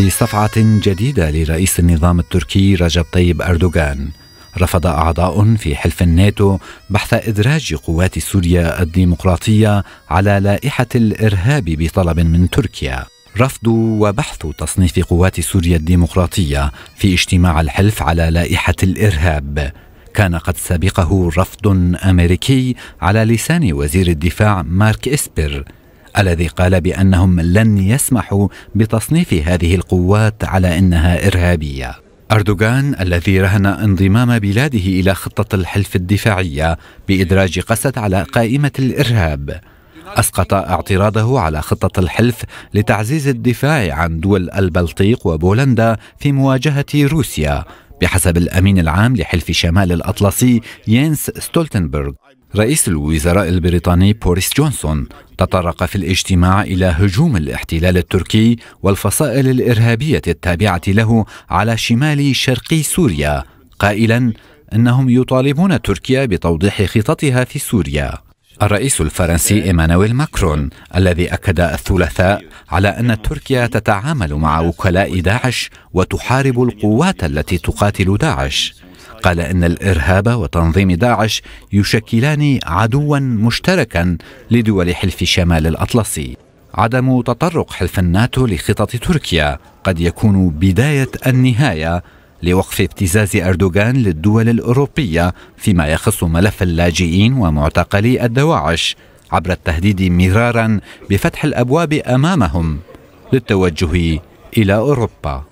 في صفعة جديدة لرئيس النظام التركي رجب طيب أردوغان رفض أعضاء في حلف الناتو بحث إدراج قوات سوريا الديمقراطية على لائحة الإرهاب بطلب من تركيا رفض وبحث تصنيف قوات سوريا الديمقراطية في اجتماع الحلف على لائحة الإرهاب كان قد سبقه رفض أمريكي على لسان وزير الدفاع مارك إسبر الذي قال بانهم لن يسمحوا بتصنيف هذه القوات على انها ارهابيه أردوغان الذي رهن انضمام بلاده إلى خطة الحلف الدفاعية بإدراج قسد على قائمة الإرهاب أسقط اعتراضه على خطة الحلف لتعزيز الدفاع عن دول البلطيق وبولندا في مواجهة روسيا بحسب الأمين العام لحلف شمال الأطلسي ينس ستولتنبرغ رئيس الوزراء البريطاني بوريس جونسون تطرق في الاجتماع إلى هجوم الاحتلال التركي والفصائل الإرهابية التابعة له على شمال شرقي سوريا قائلا انهم يطالبون تركيا بتوضيح خططها في سوريا الرئيس الفرنسي ايمانويل ماكرون الذي اكد الثلاثاء على ان تركيا تتعامل مع وكلاء داعش وتحارب القوات التي تقاتل داعش قال ان الارهاب وتنظيم داعش يشكلان عدوا مشتركا لدول حلف شمال الاطلسي عدم تطرق حلف الناتو لخطط تركيا قد يكون بدايه النهايه لوقف ابتزاز اردوغان للدول الاوروبيه فيما يخص ملف اللاجئين ومعتقلي الدواعش عبر التهديد مرارا بفتح الابواب امامهم للتوجه الى اوروبا